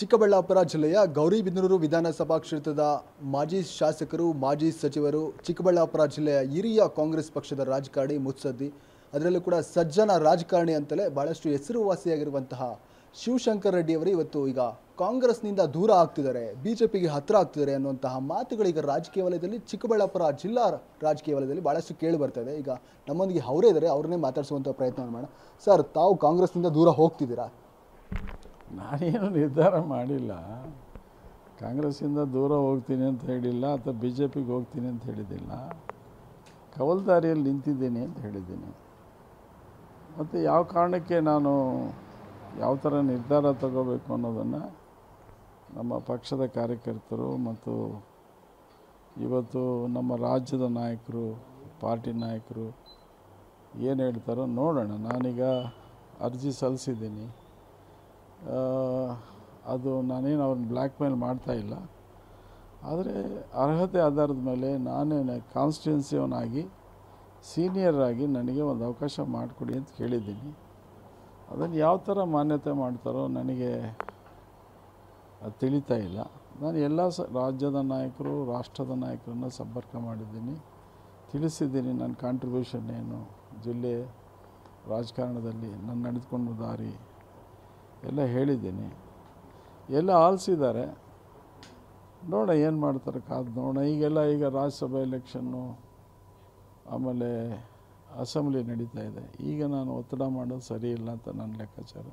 ಚಿಕ್ಕಬಳ್ಳಾಪುರ ಜಿಲ್ಲೆಯ ಗೌರಿಬಿದನೂರು ವಿಧಾನಸಭಾ ಕ್ಷೇತ್ರದ ಮಾಜಿ ಶಾಸಕರು ಮಾಜಿ ಸಚಿವರು ಚಿಕ್ಕಬಳ್ಳಾಪುರ ಜಿಲ್ಲೆಯ ಹಿರಿಯ ಕಾಂಗ್ರೆಸ್ ಪಕ್ಷದ ರಾಜಕಾರಣಿ ಮುತ್ಸದ್ದಿ ಅದರಲ್ಲೂ ಕೂಡ ಸಜ್ಜನ ರಾಜಕಾರಣಿ ಅಂತಲೇ ಬಹಳಷ್ಟು ಹೆಸರುವಾಸಿಯಾಗಿರುವಂತಹ ಶಿವಶಂಕರ್ ಅವರು ಇವತ್ತು ಈಗ ಕಾಂಗ್ರೆಸ್ನಿಂದ ದೂರ ಆಗ್ತಿದ್ದಾರೆ ಬಿಜೆಪಿಗೆ ಹತ್ತಿರ ಆಗ್ತಿದ್ದಾರೆ ಅನ್ನುವಂತಹ ಮಾತುಗಳು ಈಗ ರಾಜಕೀಯ ವಲಯದಲ್ಲಿ ಚಿಕ್ಕಬಳ್ಳಾಪುರ ಜಿಲ್ಲಾ ರಾಜಕೀಯ ವಲಯದಲ್ಲಿ ಭಾಳಷ್ಟು ಕೇಳಿ ಬರ್ತಾ ಇದೆ ಈಗ ನಮ್ಮೊಂದಿಗೆ ಅವರೇ ಇದ್ದಾರೆ ಅವ್ರನ್ನೇ ಮಾತಾಡಿಸುವಂಥ ಪ್ರಯತ್ನ ಮಾಡೋಣ ಸರ್ ತಾವು ಕಾಂಗ್ರೆಸ್ನಿಂದ ದೂರ ಹೋಗ್ತಿದ್ದೀರಾ ನಾನೇನು ನಿರ್ಧಾರ ಮಾಡಿಲ್ಲ ಕಾಂಗ್ರೆಸ್ಸಿಂದ ದೂರ ಹೋಗ್ತೀನಿ ಅಂತ ಹೇಳಿಲ್ಲ ಅಥವಾ ಬಿ ಜೆ ಪಿಗೆ ಹೋಗ್ತೀನಿ ಅಂತ ಹೇಳಿದ್ದಿಲ್ಲ ಕವಲ್ದಾರಿಯಲ್ಲಿ ನಿಂತಿದ್ದೀನಿ ಅಂತ ಹೇಳಿದ್ದೀನಿ ಮತ್ತು ಯಾವ ಕಾರಣಕ್ಕೆ ನಾನು ಯಾವ ಥರ ನಿರ್ಧಾರ ತಗೋಬೇಕು ಅನ್ನೋದನ್ನು ನಮ್ಮ ಪಕ್ಷದ ಕಾರ್ಯಕರ್ತರು ಮತ್ತು ಇವತ್ತು ನಮ್ಮ ರಾಜ್ಯದ ನಾಯಕರು ಪಾರ್ಟಿ ನಾಯಕರು ಏನು ಹೇಳ್ತಾರೋ ನೋಡೋಣ ನಾನೀಗ ಅರ್ಜಿ ಸಲ್ಲಿಸಿದ್ದೀನಿ ಅದು ನಾನೇನು ಅವ್ರನ್ನ ಬ್ಲ್ಯಾಕ್ ಮೇಲ್ ಇಲ್ಲ ಆದರೆ ಅರ್ಹತೆ ಆಧಾರದ ಮೇಲೆ ನಾನೇ ಕಾನ್ಸ್ಟಿಟ್ಯೂನ್ಸಿಯವನಾಗಿ ಸೀನಿಯರ್ ಆಗಿ ನನಗೆ ಒಂದು ಅವಕಾಶ ಮಾಡಿಕೊಡಿ ಅಂತ ಕೇಳಿದ್ದೀನಿ ಅದನ್ನು ಯಾವ ಥರ ಮಾನ್ಯತೆ ಮಾಡ್ತಾರೋ ನನಗೆ ತಿಳಿತಾ ಇಲ್ಲ ನಾನು ಎಲ್ಲ ಸ ರಾಜ್ಯದ ನಾಯಕರು ರಾಷ್ಟ್ರದ ನಾಯಕರನ್ನ ಸಂಪರ್ಕ ಮಾಡಿದ್ದೀನಿ ತಿಳಿಸಿದ್ದೀನಿ ನನ್ನ ಕಾಂಟ್ರಿಬ್ಯೂಷನ್ ಏನು ಜಿಲ್ಲೆ ರಾಜಕಾರಣದಲ್ಲಿ ನಾನು ನಡೆದುಕೊಂಡು ದಾರಿ ಎಲ್ಲ ಹೇಳಿದ್ದೀನಿ ಎಲ್ಲ ಆಲಿಸಿದ್ದಾರೆ ನೋಡ ಏನು ಮಾಡ್ತಾರೆ ಕಾದು ನೋಡ ಈಗೆಲ್ಲ ಈಗ ರಾಜ್ಯಸಭೆ ಎಲೆಕ್ಷನ್ನು ಆಮೇಲೆ ಅಸೆಂಬ್ಲಿ ನಡೀತಾ ಇದೆ ಈಗ ನಾನು ಒತ್ತಡ ಮಾಡೋದು ಸರಿ ಇಲ್ಲ ಅಂತ ನನ್ನ ಲೆಕ್ಕಾಚಾರ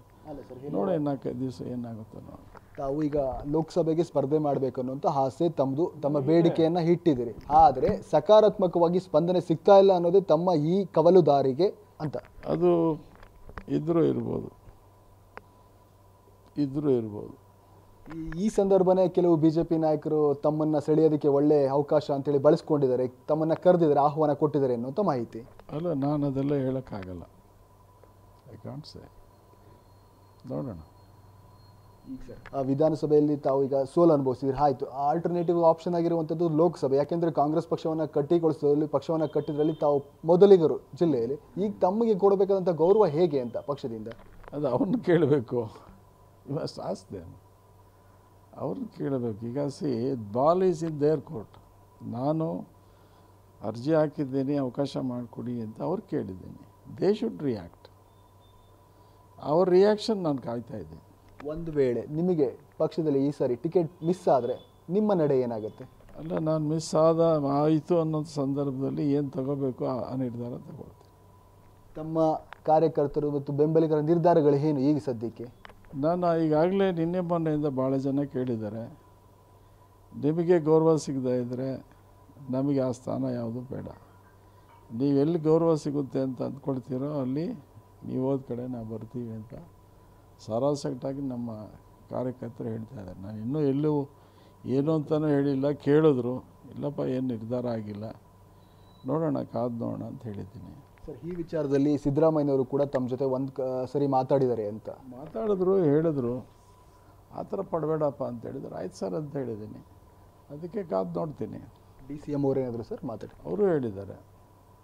ನೋಡಿ ನಾಲ್ಕೈದು ದಿವಸ ಏನಾಗುತ್ತೆ ನೋಡಿ ತಾವು ಈಗ ಲೋಕಸಭೆಗೆ ಸ್ಪರ್ಧೆ ಮಾಡಬೇಕು ಅನ್ನೋಂಥ ಆಸೆ ತಮ್ಮದು ತಮ್ಮ ಬೇಡಿಕೆಯನ್ನು ಇಟ್ಟಿದ್ದೀರಿ ಆದರೆ ಸಕಾರಾತ್ಮಕವಾಗಿ ಸ್ಪಂದನೆ ಸಿಗ್ತಾ ಇಲ್ಲ ಅನ್ನೋದೇ ತಮ್ಮ ಈ ಕವಲುದಾರಿಗೆ ಅಂತ ಅದು ಇದ್ರೂ ಇರ್ಬೋದು ಇದ್ರೂ ಇರ್ಬೋದು ಈ ಸಂದರ್ಭನೇ ಕೆಲವು ಬಿ ಜೆ ಪಿ ನಾಯಕರು ತಮ್ಮನ್ನು ಸೆಳೆಯೋದಕ್ಕೆ ಒಳ್ಳೆ ಅವಕಾಶ ಅಂತೇಳಿ ಬಳಸ್ಕೊಂಡಿದ್ದಾರೆ ತಮ್ಮನ್ನು ಕರೆದಿದ್ದಾರೆ ಆಹ್ವಾನ ಕೊಟ್ಟಿದ್ದಾರೆ ಅನ್ನುವಂಥ ಮಾಹಿತಿ ಅಲ್ಲ ನಾನು ಅದೆಲ್ಲ ಹೇಳೋಕ್ಕಾಗಲ್ಲ ಐ ಕಾಂಟ್ ಸೇ ನೋಡೋಣ ಆ ವಿಧಾನಸಭೆಯಲ್ಲಿ ತಾವು ಈಗ ಸೋಲು ಅನುಭವಿಸಿದ್ರೆ ಆಯಿತು ಆಲ್ಟರ್ನೇಟಿವ್ ಆಪ್ಷನ್ ಆಗಿರುವಂಥದ್ದು ಲೋಕಸಭೆ ಯಾಕೆಂದರೆ ಕಾಂಗ್ರೆಸ್ ಪಕ್ಷವನ್ನು ಕಟ್ಟಿಗೊಳಿಸೋದ್ರಲ್ಲಿ ಪಕ್ಷವನ್ನು ಕಟ್ಟಿದ್ರಲ್ಲಿ ತಾವು ಮೊದಲಿಗರು ಜಿಲ್ಲೆಯಲ್ಲಿ ಈಗ ತಮಗೆ ಕೊಡಬೇಕಾದಂಥ ಗೌರವ ಹೇಗೆ ಅಂತ ಪಕ್ಷದಿಂದ ಅದು ಅವನ್ನು ಕೇಳಬೇಕು ಯು ಮಸ್ಟ್ ಆಸ್ ದೇಮ್ ಅವ್ರನ್ನ ಕೇಳಬೇಕು ಈಗ see ball is in their court ನಾನು ಅರ್ಜಿ ಹಾಕಿದ್ದೀನಿ ಅವಕಾಶ ಮಾಡಿಕೊಡಿ ಅಂತ ಅವ್ರು ಕೇಳಿದ್ದೀನಿ ದೇ ಶುಡ್ ರಿಯಾಕ್ಟ್ ಅವ್ರ ರಿಯಾಕ್ಷನ್ ನಾನು ಕಾಯ್ತಾ ಇದ್ದೀನಿ ಒಂದು ವೇಳೆ ನಿಮಗೆ ಪಕ್ಷದಲ್ಲಿ ಈ ಸಾರಿ ಟಿಕೆಟ್ ಮಿಸ್ ಆದರೆ ನಿಮ್ಮ ನಡೆ ಏನಾಗುತ್ತೆ ಅಲ್ಲ ನಾನು ಮಿಸ್ ಆದ ಆಯಿತು ಅನ್ನೋ ಸಂದರ್ಭದಲ್ಲಿ ಏನು ತಗೋಬೇಕು ಆ ನಿರ್ಧಾರ ತಗೊಳ್ತೀನಿ ತಮ್ಮ ಕಾರ್ಯಕರ್ತರು ಮತ್ತು ಬೆಂಬಲಿಗರ ನಿರ್ಧಾರಗಳು ಏನು ಈಗ ಸದ್ಯಕ್ಕೆ ನಾನು ಈಗಾಗಲೇ ನಿನ್ನೆ ಮೊನ್ನೆಯಿಂದ ಭಾಳ ಜನ ಕೇಳಿದ್ದಾರೆ ನಿಮಗೆ ಗೌರವ ಸಿಗದೇ ಇದ್ದರೆ ನಮಗೆ ಆ ಸ್ಥಾನ ಯಾವುದು ಬೇಡ ನೀವು ಎಲ್ಲಿ ಗೌರವ ಸಿಗುತ್ತೆ ಅಂತ ಅಂದ್ಕೊಳ್ತೀರೋ ಅಲ್ಲಿ ನೀವು ಹೋದ ಕಡೆ ನಾವು ಬರ್ತೀವಿ ಅಂತ ಸಾರಾಸಟ್ಟಾಗಿ ನಮ್ಮ ಕಾರ್ಯಕರ್ತರು ಹೇಳ್ತಾ ಇದ್ದಾರೆ ನಾನು ಇನ್ನೂ ಎಲ್ಲೂ ಏನು ಅಂತಲೂ ಹೇಳಿಲ್ಲ ಕೇಳಿದ್ರು ಇಲ್ಲಪ್ಪ ಏನು ನಿರ್ಧಾರ ಆಗಿಲ್ಲ ನೋಡೋಣ ಕಾದು ನೋಡೋಣ ಅಂತ ಹೇಳಿದ್ದೀನಿ ಸರ್ ಈ ವಿಚಾರದಲ್ಲಿ ಸಿದ್ದರಾಮಯ್ಯವರು ಕೂಡ ತಮ್ಮ ಜೊತೆ ಒಂದು ಸರಿ ಮಾತಾಡಿದ್ದಾರೆ ಅಂತ ಮಾತಾಡಿದ್ರು ಹೇಳಿದ್ರು ಆ ಥರ ಪಡಬೇಡಪ್ಪ ಅಂತ ಹೇಳಿದ್ರು ಆಯ್ತು ಸರ್ ಅಂತ ಹೇಳಿದ್ದೀನಿ ಅದಕ್ಕೆ ಕಾದು ನೋಡ್ತೀನಿ ಡಿ ಸಿ ಎಮ್ ಏನಾದರು ಸರ್ ಮಾತಾಡಿ ಅವರು ಹೇಳಿದ್ದಾರೆ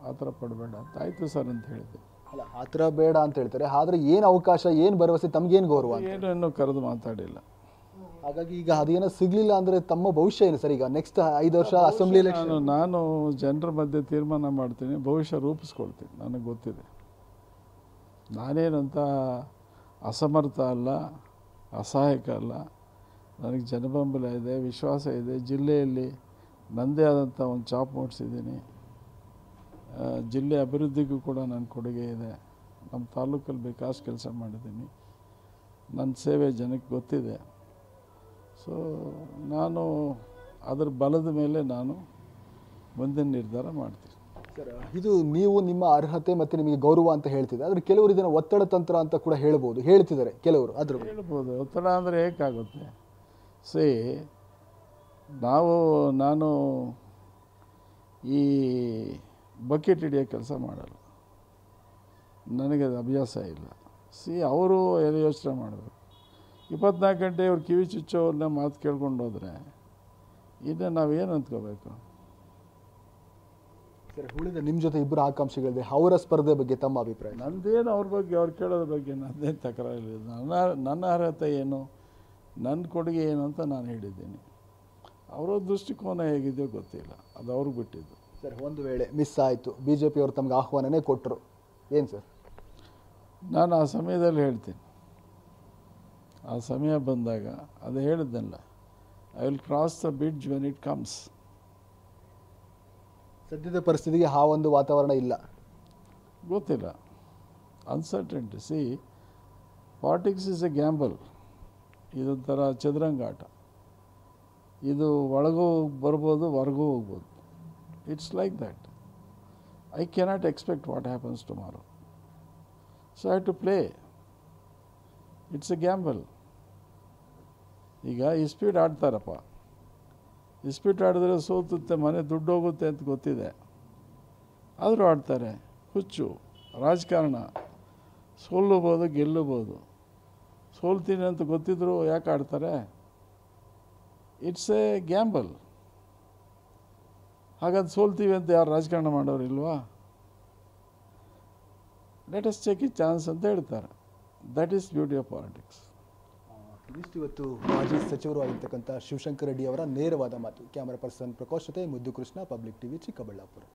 ಆ ಥರ ಪಡಬೇಡ ಅಂತ ಆಯಿತು ಸರ್ ಅಂತ ಹೇಳಿದೆ ಅಲ್ಲ ಆ ಥರ ಬೇಡ ಅಂತ ಹೇಳ್ತಾರೆ ಆದರೆ ಏನು ಅವಕಾಶ ಏನು ಭರವಸೆ ತಮಗೇನು ಗೌರವ ಏನೇನು ಕರೆದು ಮಾತಾಡಿಲ್ಲ ಹಾಗಾಗಿ ಈಗ ಅದೇನೋ ಸಿಗ್ಲಿಲ್ಲ ಅಂದ್ರೆ ತಮ್ಮ ಭವಿಷ್ಯ ಏನು ಸರ್ ಈಗ ನೆಕ್ಸ್ಟ್ ಐದು ವರ್ಷ ಅಸೆಂಬ್ಲಿ ಎಲೆಕ್ಷನ್ ನಾನು ಜನರ ಮಧ್ಯೆ ತೀರ್ಮಾನ ಮಾಡ್ತೀನಿ ಭವಿಷ್ಯ ರೂಪಿಸ್ಕೊಳ್ತೀನಿ ನನಗೆ ಗೊತ್ತಿದೆ ನಾನೇನಂತ ಅಸಮರ್ಥ ಅಲ್ಲ ಅಸಹಾಯಕ ಅಲ್ಲ ನನಗೆ ಜನಬೆಂಬಲ ಇದೆ ವಿಶ್ವಾಸ ಇದೆ ಜಿಲ್ಲೆಯಲ್ಲಿ ನನ್ನದೇ ಆದಂಥ ಒಂದು ಚಾಪ್ ಮೂಡಿಸಿದ್ದೀನಿ ಜಿಲ್ಲೆ ಅಭಿವೃದ್ಧಿಗೂ ಕೂಡ ನನ್ನ ಕೊಡುಗೆ ಇದೆ ನಮ್ಮ ತಾಲೂಕಲ್ಲಿ ಬೇಕಾಷ್ಟು ಕೆಲಸ ಮಾಡಿದ್ದೀನಿ ನನ್ನ ಸೇವೆ ಜನಕ್ಕೆ ಗೊತ್ತಿದೆ ಸೊ ನಾನು ಅದರ ಬಲದ ಮೇಲೆ ನಾನು ಮುಂದಿನ ನಿರ್ಧಾರ ಮಾಡ್ತೀನಿ ಸರ್ ಇದು ನೀವು ನಿಮ್ಮ ಅರ್ಹತೆ ಮತ್ತು ನಿಮಗೆ ಗೌರವ ಅಂತ ಹೇಳ್ತಿದ್ದೆ ಆದರೆ ಕೆಲವರು ಇದನ್ನು ಒತ್ತಡ ತಂತ್ರ ಅಂತ ಕೂಡ ಹೇಳ್ಬೋದು ಹೇಳ್ತಿದ್ದಾರೆ ಕೆಲವರು ಅದ್ರ ಹೇಳ್ಬೋದು ಒತ್ತಡ ಅಂದರೆ ಹೇಗಾಗುತ್ತೆ ಸಿ ನಾವು ನಾನು ಈ ಬಕೆಟ್ ಹಿಡಿಯೋ ಕೆಲಸ ಮಾಡಲ್ಲ ನನಗೆ ಅದು ಅಭ್ಯಾಸ ಇಲ್ಲ ಸಿ ಅವರು ಯೋಚನೆ ಮಾಡಬೇಕು ಇಪ್ಪತ್ನಾಲ್ಕು ಗಂಟೆ ಇವ್ರು ಕಿವಿ ಅವ್ರನ್ನ ಮಾತು ಕೇಳ್ಕೊಂಡು ಹೋದರೆ ಇನ್ನು ನಾವೇನು ಅಂದ್ಕೋಬೇಕು ಸರ್ ಉಳಿದ ನಿಮ್ಮ ಜೊತೆ ಇಬ್ಬರು ಆಕಾಂಕ್ಷೆಗಳಿದೆ ಅವರ ಸ್ಪರ್ಧೆ ಬಗ್ಗೆ ತಮ್ಮ ಅಭಿಪ್ರಾಯ ನಂದೇನು ಅವ್ರ ಬಗ್ಗೆ ಅವ್ರು ಕೇಳೋದ್ರ ಬಗ್ಗೆ ನಂದೇನು ತಕರಾರಿಲ್ಲ ನನ್ನ ನನ್ನ ಅರ್ಹತೆ ಏನು ನನ್ನ ಕೊಡುಗೆ ಏನು ಅಂತ ನಾನು ಹೇಳಿದ್ದೀನಿ ಅವರ ದೃಷ್ಟಿಕೋನ ಹೇಗಿದೆಯೋ ಗೊತ್ತಿಲ್ಲ ಅದು ಅವ್ರಿಗೆ ಬಿಟ್ಟಿದ್ದು ಸರ್ ಒಂದು ವೇಳೆ ಮಿಸ್ ಆಯಿತು ಬಿ ಜೆ ಪಿಯವರು ತಮಗೆ ಆಹ್ವಾನನೇ ಕೊಟ್ಟರು ಏನು ಸರ್ ನಾನು ಆ ಸಮಯದಲ್ಲಿ ಹೇಳ್ತೀನಿ ಆ ಸಮಯ ಬಂದಾಗ ಅದು ಹೇಳಿದ್ದಲ್ಲ I will cross the bridge when it comes ಸದ್ಯದ ಪರಿಸ್ಥಿತಿಗೆ ಆ ಒಂದು ವಾತಾವರಣ ಇಲ್ಲ ಗೊತ್ತಿಲ್ಲ uncertain see politics is a gamble ಇದೊಂಥರ ಚದುರಂಗ ಆಟ ಇದು ಒಳಗೂ ಬರ್ಬೋದು ಹೊರಗೂ ಹೋಗ್ಬೋದು it's like that I cannot expect what happens tomorrow so I to play it's a gamble ಈಗ ಇಸ್ಪೀಟ್ ಆಡ್ತಾರಪ್ಪ ಇಸ್ಪೀಟ್ ಆಡಿದ್ರೆ ಸೋತುತ್ತೆ ಮನೆ ದುಡ್ಡು ಹೋಗುತ್ತೆ ಅಂತ ಗೊತ್ತಿದೆ ಆದರೂ ಆಡ್ತಾರೆ ಹುಚ್ಚು ರಾಜಕಾರಣ ಸೋಲಬೋದು ಗೆಲ್ಲಬೋದು ಸೋಲ್ತೀನಿ ಅಂತ ಗೊತ್ತಿದ್ರು ಯಾಕೆ ಆಡ್ತಾರೆ ಇಟ್ಸ್ ಎ ಗ್ಯಾಂಬಲ್ ಹಾಗಂತ ಸೋಲ್ತೀವಿ ಅಂತ ಯಾರು ರಾಜಕಾರಣ ಇಲ್ವಾ ಲೇಟೆಸ್ಟ್ ಚೆಕ್ ಇ ಚಾನ್ಸ್ ಅಂತ ಹೇಳ್ತಾರೆ that is beauty of politics ಇಷ್ಟು ಇವತ್ತು ಮಾಜಿ ಸಚಿವರು ಆಗಿರ್ತಕ್ಕಂಥ ಶಿವಶಂಕರ್ ರೆಡ್ಡಿ ಅವರ ನೇರವಾದ ಮಾತು ಕ್ಯಾಮರಾ ಪರ್ಸನ್ ಪ್ರಕಾಶ್ ಜೊತೆ ಮುದ್ದು ಕೃಷ್ಣ ಪಬ್ಲಿಕ್ ಟಿವಿ ಚಿಕ್ಕಬಳ್ಳಾಪುರ